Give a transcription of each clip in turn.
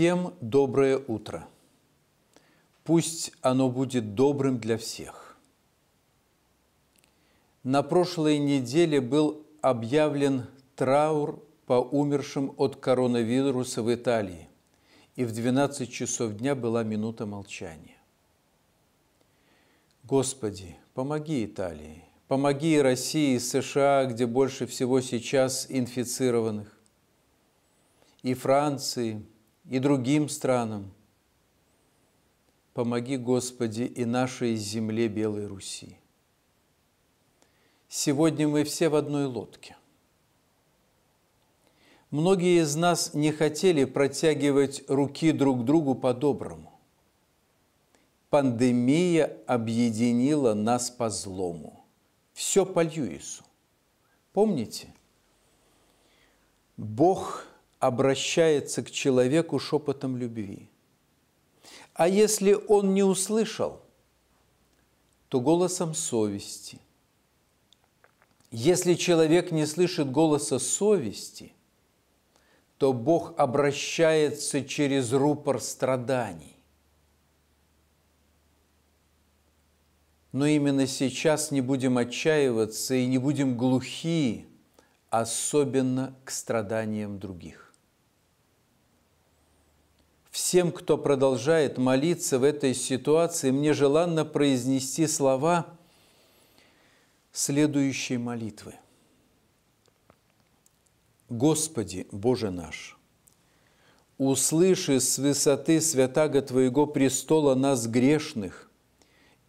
Всем доброе утро. Пусть оно будет добрым для всех. На прошлой неделе был объявлен траур по умершим от коронавируса в Италии, и в 12 часов дня была минута молчания. Господи, помоги Италии, помоги России и США, где больше всего сейчас инфицированных, и Франции – и другим странам. Помоги, Господи, и нашей земле Белой Руси. Сегодня мы все в одной лодке. Многие из нас не хотели протягивать руки друг другу по-доброму. Пандемия объединила нас по-злому. Все по Льюису. Помните? Бог – обращается к человеку шепотом любви. А если он не услышал, то голосом совести. Если человек не слышит голоса совести, то Бог обращается через рупор страданий. Но именно сейчас не будем отчаиваться и не будем глухи, особенно к страданиям других. Всем, кто продолжает молиться в этой ситуации, мне желанно произнести слова следующей молитвы. Господи, Боже наш, услыши с высоты святаго Твоего престола нас грешных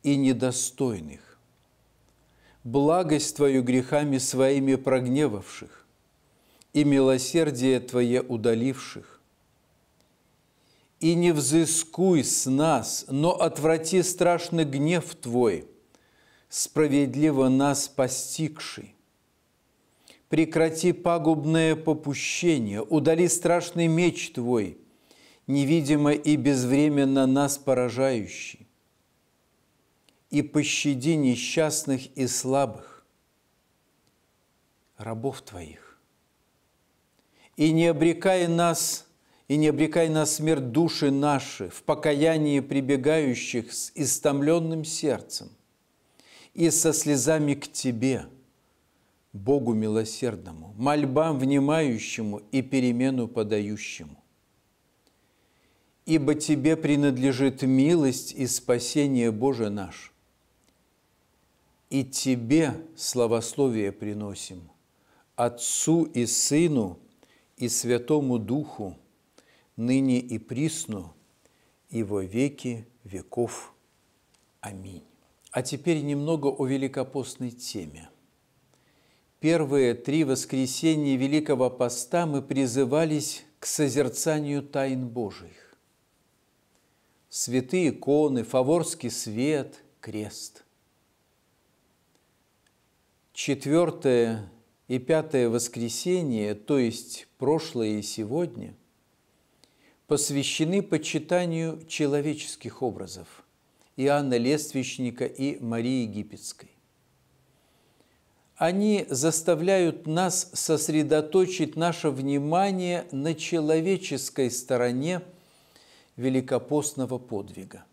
и недостойных, благость Твою грехами своими прогневавших и милосердие Твое удаливших, и не взыскуй с нас, но отврати страшный гнев Твой, справедливо нас постигший. Прекрати пагубное попущение, удали страшный меч Твой, невидимо и безвременно нас поражающий. И пощади несчастных и слабых, рабов Твоих. И не обрекай нас – и не обрекай на смерть души наши в покаянии прибегающих с истомленным сердцем и со слезами к Тебе, Богу милосердному, мольбам внимающему и перемену подающему. Ибо Тебе принадлежит милость и спасение Боже наш. И Тебе славословие приносим, Отцу и Сыну и Святому Духу – ныне и присну, и во веки веков. Аминь. А теперь немного о великопостной теме. Первые три воскресенья Великого Поста мы призывались к созерцанию тайн Божьих. Святые иконы, фаворский свет, крест. Четвертое и пятое воскресенье, то есть прошлое и сегодня – посвящены почитанию человеческих образов Иоанна Лествичника и Марии Египетской. Они заставляют нас сосредоточить наше внимание на человеческой стороне великопостного подвига.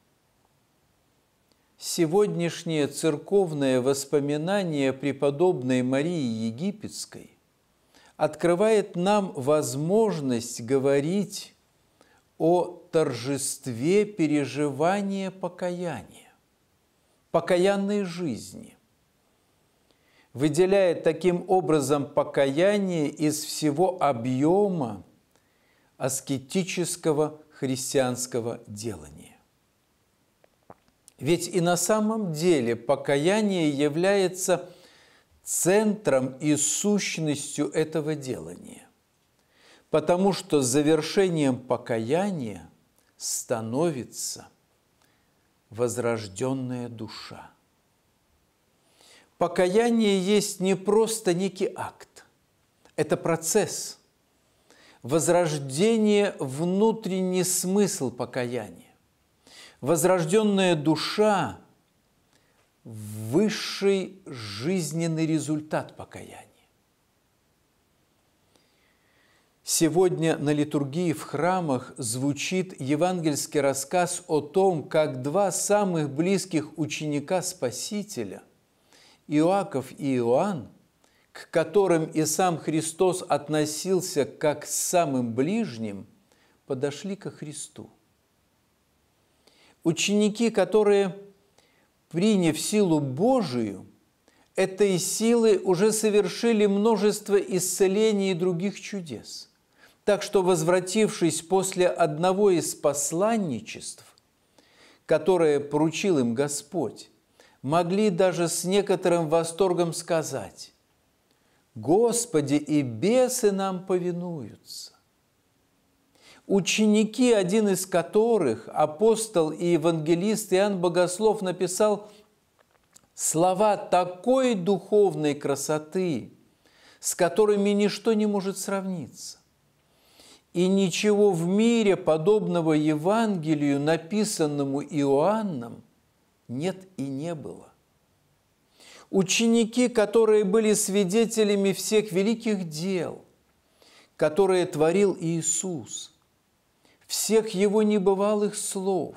Сегодняшнее церковное воспоминание преподобной Марии Египетской открывает нам возможность говорить о торжестве переживания покаяния, покаянной жизни. Выделяет таким образом покаяние из всего объема аскетического христианского делания. Ведь и на самом деле покаяние является центром и сущностью этого делания. Потому что завершением покаяния становится возрожденная душа. Покаяние есть не просто некий акт, это процесс, возрождение внутренний смысл покаяния. Возрожденная душа – высший жизненный результат покаяния. Сегодня на литургии в храмах звучит евангельский рассказ о том, как два самых близких ученика Спасителя, Иоаков и Иоанн, к которым и сам Христос относился как к самым ближним, подошли ко Христу. Ученики, которые, приняв силу Божию, этой силы уже совершили множество исцелений и других чудес – так что, возвратившись после одного из посланничеств, которое поручил им Господь, могли даже с некоторым восторгом сказать, «Господи, и бесы нам повинуются». Ученики, один из которых, апостол и евангелист Иоанн Богослов, написал слова такой духовной красоты, с которыми ничто не может сравниться и ничего в мире подобного Евангелию, написанному Иоанном, нет и не было. Ученики, которые были свидетелями всех великих дел, которые творил Иисус, всех его небывалых слов,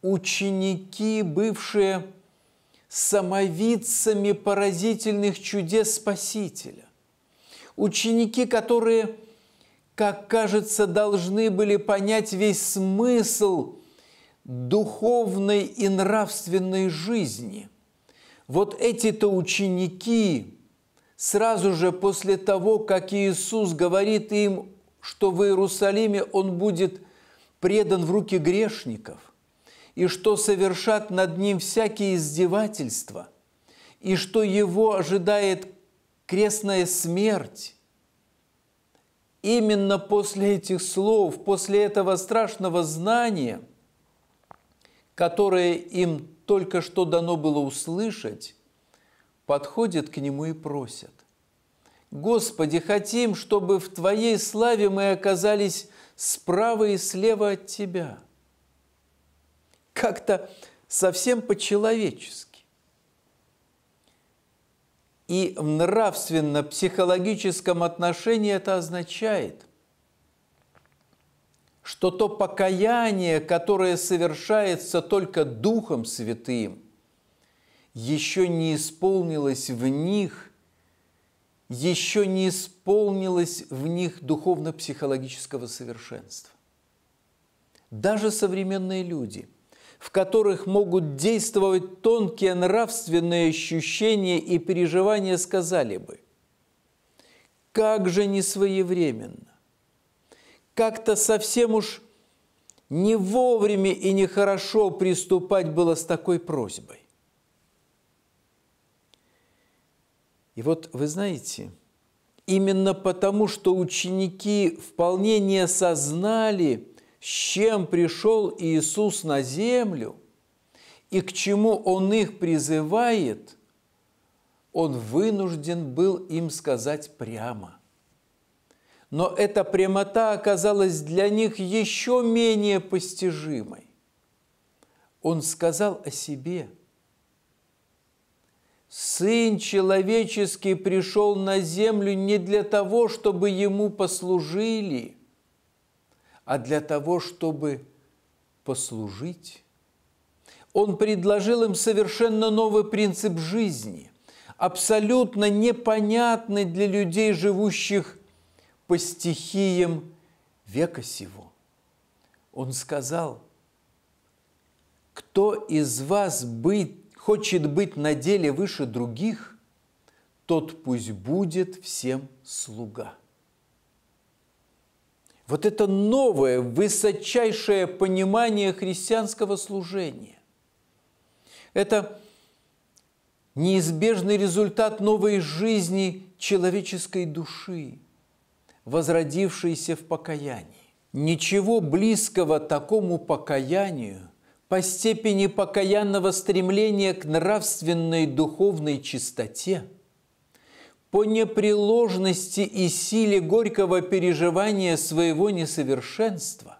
ученики, бывшие самовидцами поразительных чудес Спасителя, ученики, которые – как кажется, должны были понять весь смысл духовной и нравственной жизни. Вот эти-то ученики сразу же после того, как Иисус говорит им, что в Иерусалиме Он будет предан в руки грешников, и что совершат над Ним всякие издевательства, и что Его ожидает крестная смерть, именно после этих слов, после этого страшного знания, которое им только что дано было услышать, подходят к нему и просят. «Господи, хотим, чтобы в Твоей славе мы оказались справа и слева от Тебя». Как-то совсем по-человечески и в нравственно-психологическом отношении это означает, что то покаяние, которое совершается только Духом Святым, еще не исполнилось в них, еще не исполнилось в них духовно-психологического совершенства. Даже современные люди – в которых могут действовать тонкие нравственные ощущения и переживания, сказали бы, как же не своевременно, как-то совсем уж не вовремя и нехорошо приступать было с такой просьбой. И вот вы знаете, именно потому, что ученики вполне не осознали – с чем пришел Иисус на землю и к чему Он их призывает, Он вынужден был им сказать прямо. Но эта прямота оказалась для них еще менее постижимой. Он сказал о себе – Сын человеческий пришел на землю не для того, чтобы ему послужили, а для того, чтобы послужить. Он предложил им совершенно новый принцип жизни, абсолютно непонятный для людей, живущих по стихиям века сего. Он сказал, кто из вас быть, хочет быть на деле выше других, тот пусть будет всем слуга вот это новое, высочайшее понимание христианского служения. Это неизбежный результат новой жизни человеческой души, возродившейся в покаянии. Ничего близкого такому покаянию по степени покаянного стремления к нравственной духовной чистоте – по непреложности и силе горького переживания своего несовершенства,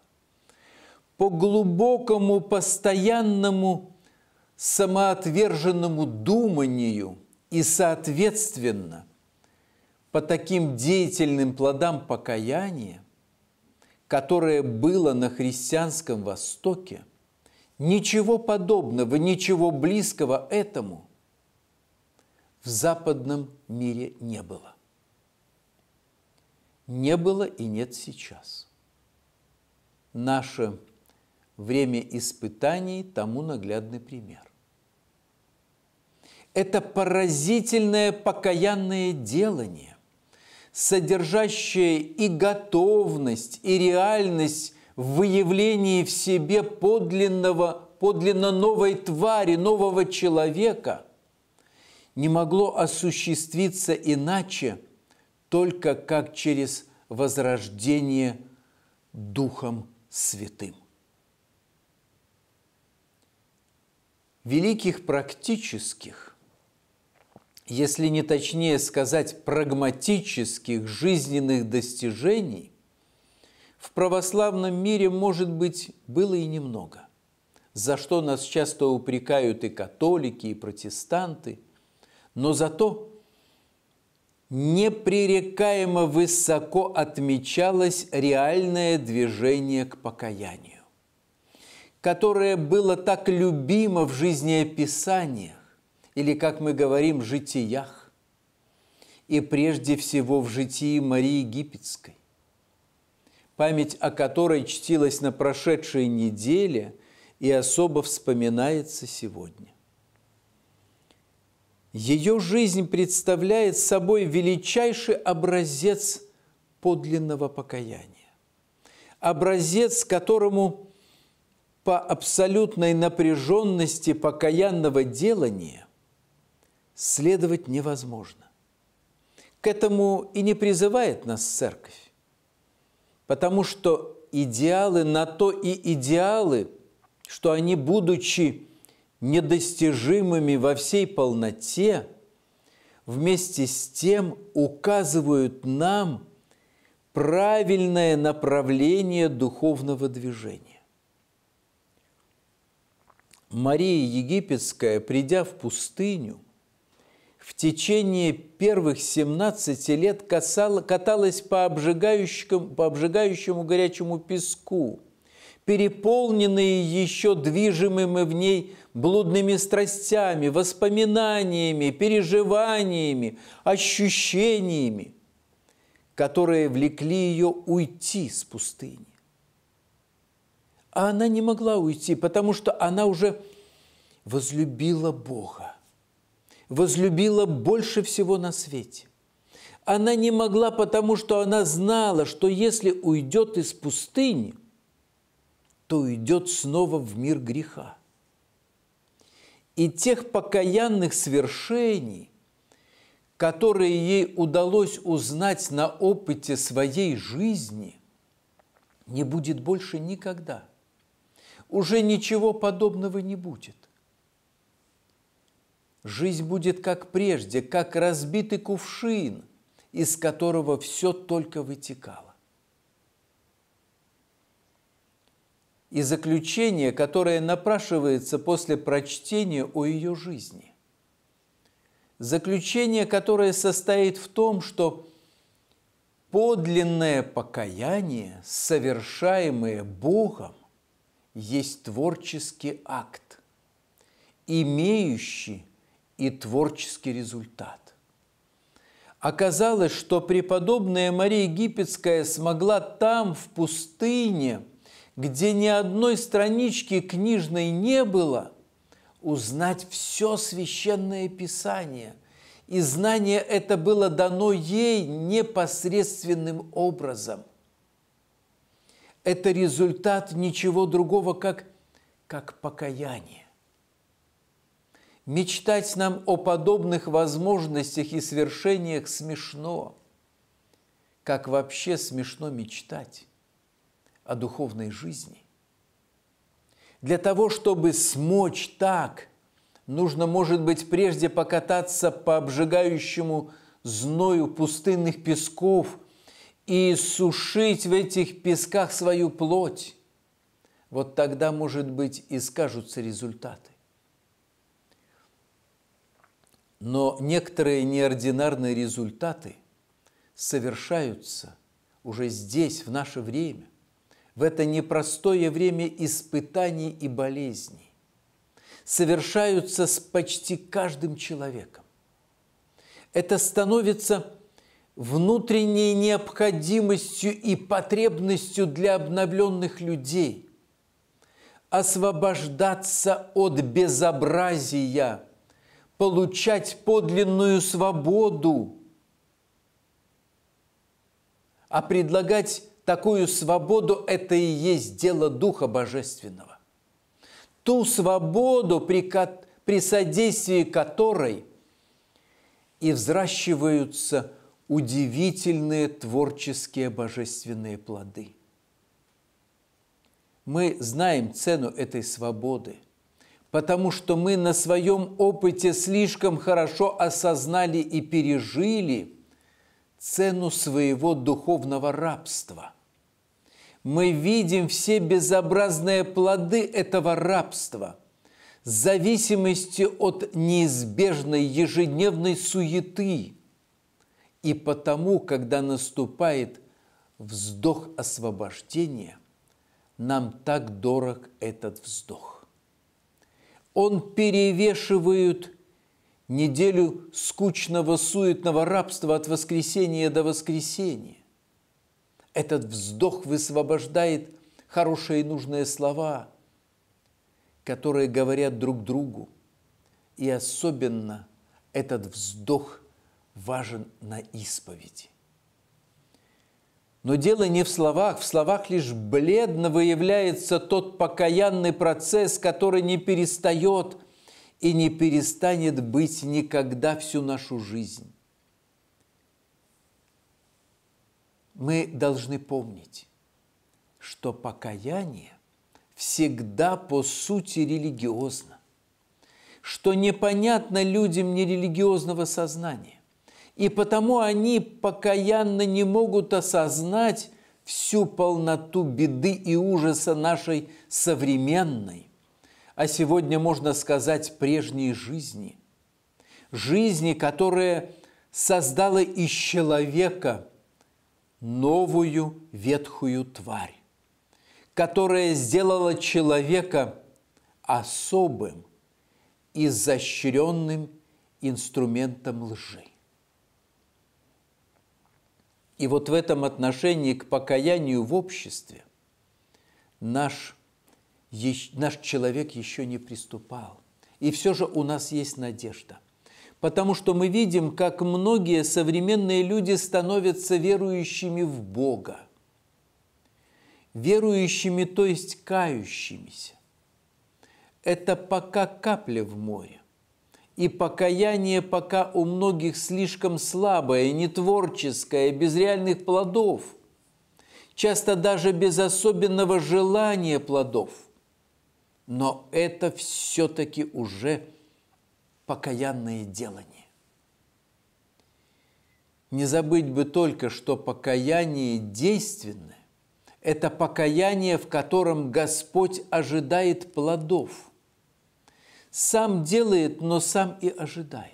по глубокому, постоянному, самоотверженному думанию и, соответственно, по таким деятельным плодам покаяния, которое было на христианском Востоке, ничего подобного, ничего близкого этому – в западном мире не было. Не было и нет сейчас. Наше время испытаний тому наглядный пример. Это поразительное покаянное делание, содержащее и готовность, и реальность в выявлении в себе подлинного, подлинно новой твари, нового человека – не могло осуществиться иначе, только как через возрождение Духом Святым. Великих практических, если не точнее сказать прагматических жизненных достижений, в православном мире, может быть, было и немного, за что нас часто упрекают и католики, и протестанты – но зато непререкаемо высоко отмечалось реальное движение к покаянию, которое было так любимо в жизнеописаниях или, как мы говорим, житиях, и прежде всего в житии Марии Египетской, память о которой чтилась на прошедшей неделе и особо вспоминается сегодня. Ее жизнь представляет собой величайший образец подлинного покаяния. Образец, которому по абсолютной напряженности покаянного делания следовать невозможно. К этому и не призывает нас церковь, потому что идеалы на то и идеалы, что они, будучи недостижимыми во всей полноте, вместе с тем указывают нам правильное направление духовного движения. Мария Египетская, придя в пустыню, в течение первых 17 лет касала, каталась по обжигающему, по обжигающему горячему песку – переполненные еще движимыми в ней блудными страстями, воспоминаниями, переживаниями, ощущениями, которые влекли ее уйти с пустыни. А она не могла уйти, потому что она уже возлюбила Бога, возлюбила больше всего на свете. Она не могла, потому что она знала, что если уйдет из пустыни – то идет снова в мир греха. И тех покаянных свершений, которые ей удалось узнать на опыте своей жизни, не будет больше никогда. Уже ничего подобного не будет. Жизнь будет как прежде, как разбитый кувшин, из которого все только вытекало. и заключение, которое напрашивается после прочтения о ее жизни. Заключение, которое состоит в том, что подлинное покаяние, совершаемое Богом, есть творческий акт, имеющий и творческий результат. Оказалось, что преподобная Мария Египетская смогла там, в пустыне – где ни одной странички книжной не было, узнать все священное писание. И знание это было дано ей непосредственным образом. Это результат ничего другого, как, как покаяние. Мечтать нам о подобных возможностях и свершениях смешно, как вообще смешно мечтать о духовной жизни. Для того, чтобы смочь так, нужно, может быть, прежде покататься по обжигающему зною пустынных песков и сушить в этих песках свою плоть. Вот тогда, может быть, и скажутся результаты. Но некоторые неординарные результаты совершаются уже здесь, в наше время в это непростое время испытаний и болезней совершаются с почти каждым человеком. Это становится внутренней необходимостью и потребностью для обновленных людей освобождаться от безобразия, получать подлинную свободу, а предлагать такую свободу – это и есть дело Духа Божественного. Ту свободу, при, при содействии которой и взращиваются удивительные творческие божественные плоды. Мы знаем цену этой свободы, потому что мы на своем опыте слишком хорошо осознали и пережили цену своего духовного рабства мы видим все безобразные плоды этого рабства, зависимости от неизбежной ежедневной суеты. И потому, когда наступает вздох освобождения, нам так дорог этот вздох. Он перевешивает неделю скучного суетного рабства от воскресения до воскресения этот вздох высвобождает хорошие и нужные слова, которые говорят друг другу. И особенно этот вздох важен на исповеди. Но дело не в словах, в словах лишь бледно выявляется тот покаянный процесс, который не перестает и не перестанет быть никогда всю нашу жизнь. мы должны помнить, что покаяние всегда по сути религиозно, что непонятно людям нерелигиозного сознания, и потому они покаянно не могут осознать всю полноту беды и ужаса нашей современной, а сегодня можно сказать прежней жизни, жизни, которая создала из человека – новую ветхую тварь, которая сделала человека особым, изощренным инструментом лжи. И вот в этом отношении к покаянию в обществе наш, наш человек еще не приступал. И все же у нас есть надежда потому что мы видим, как многие современные люди становятся верующими в Бога. Верующими, то есть кающимися. Это пока капля в море. И покаяние пока у многих слишком слабое, нетворческое, без реальных плодов, часто даже без особенного желания плодов. Но это все-таки уже – покаянные делание. Не забыть бы только, что покаяние действенное – это покаяние, в котором Господь ожидает плодов. Сам делает, но сам и ожидает.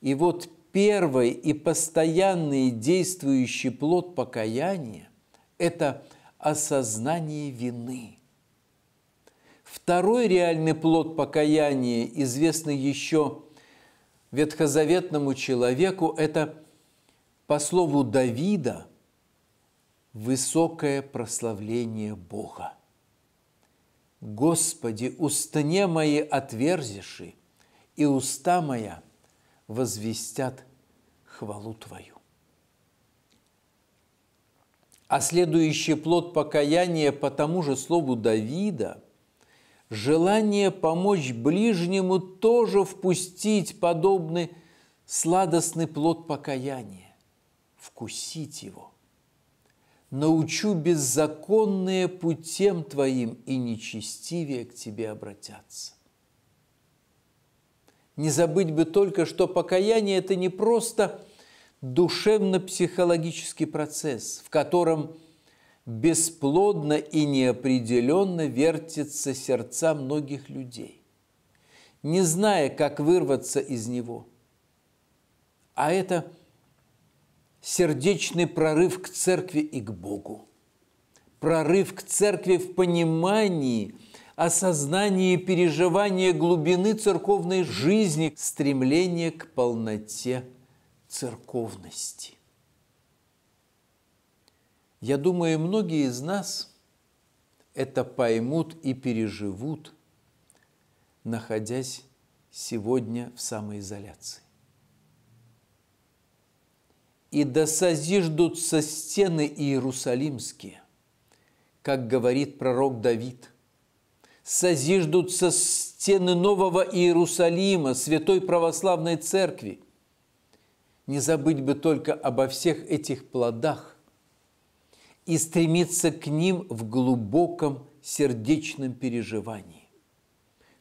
И вот первый и постоянный действующий плод покаяния – это осознание вины – Второй реальный плод покаяния, известный еще ветхозаветному человеку, это, по слову Давида, высокое прославление Бога. «Господи, устне мои отверзиши, и уста моя возвестят хвалу Твою». А следующий плод покаяния по тому же слову Давида желание помочь ближнему тоже впустить подобный сладостный плод покаяния, вкусить его. Научу беззаконные путем твоим, и нечестивее к тебе обратятся. Не забыть бы только, что покаяние – это не просто душевно-психологический процесс, в котором – бесплодно и неопределенно вертятся сердца многих людей, не зная, как вырваться из него. А это сердечный прорыв к церкви и к Богу. Прорыв к церкви в понимании, осознании и переживании глубины церковной жизни, стремление к полноте церковности – я думаю, многие из нас это поймут и переживут, находясь сегодня в самоизоляции. И да созиждутся стены иерусалимские, как говорит пророк Давид. Созиждутся стены нового Иерусалима, святой православной церкви. Не забыть бы только обо всех этих плодах, и стремиться к ним в глубоком сердечном переживании,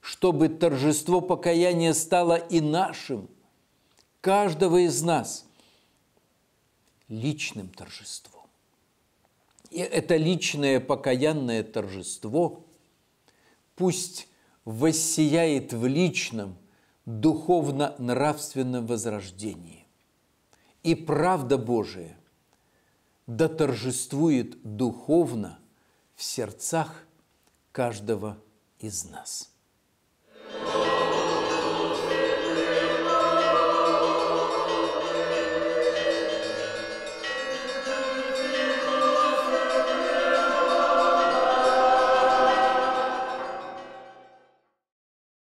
чтобы торжество покаяния стало и нашим, каждого из нас, личным торжеством. И это личное покаянное торжество пусть воссияет в личном духовно-нравственном возрождении. И правда Божия – да торжествует духовно в сердцах каждого из нас.